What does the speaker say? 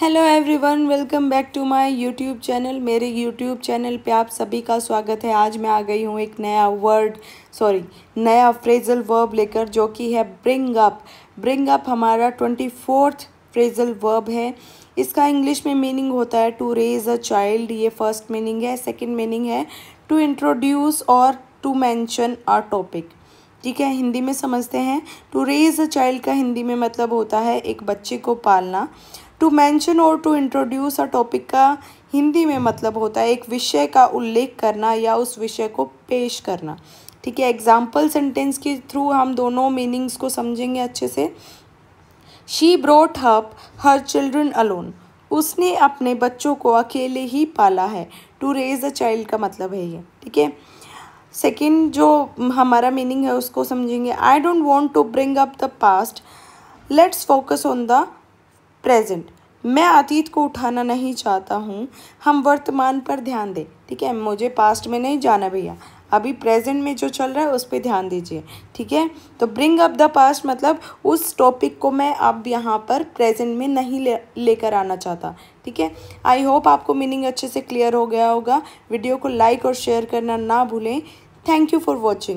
hello everyone welcome back to my YouTube channel मेरे YouTube channel पे आप सभी का स्वागत है आज मैं आ गई हूँ एक नया वर्ड सॉरी नया फ्रेजल वर्ब लेकर जो कि है ब्रिंग अप ब्रिंग अप हमारा ट्वेंटी फोर्थ फ्रेजल वर्ब है इसका इंग्लिश में मीनिंग होता है टू रेज अ चाइल्ड ये फर्स्ट मीनिंग है सेकेंड मीनिंग है टू इंट्रोड्यूस और टू मैंशन अ टॉपिक ठीक है हिंदी में समझते हैं टू रेज अ चाइल्ड का हिंदी में मतलब होता है एक बच्चे को पालना टू मैंशन और टू इंट्रोड्यूस अ टॉपिक का हिंदी में मतलब होता है एक विषय का उल्लेख करना या उस विषय को पेश करना ठीक है एग्जाम्पल सेंटेंस के थ्रू हम दोनों मीनिंग्स को समझेंगे अच्छे से शी ब्रोट हप हर चिल्ड्रन अलोन उसने अपने बच्चों को अकेले ही पाला है टू रेज अ चाइल्ड का मतलब है ये ठीक है सेकेंड जो हमारा मीनिंग है उसको समझेंगे I don't want to bring up the past let's focus on the present मैं अतीत को उठाना नहीं चाहता हूँ हम वर्तमान पर ध्यान दें ठीक है मुझे पास्ट में नहीं जाना भैया अभी प्रेजेंट में जो चल रहा है उस पर ध्यान दीजिए ठीक है तो ब्रिंग अप द पास्ट मतलब उस टॉपिक को मैं अब यहाँ पर प्रेजेंट में नहीं ले लेकर आना चाहता ठीक है आई होप आपको मीनिंग अच्छे से क्लियर हो गया होगा वीडियो को लाइक और शेयर करना ना भूलें थैंक यू फॉर वॉचिंग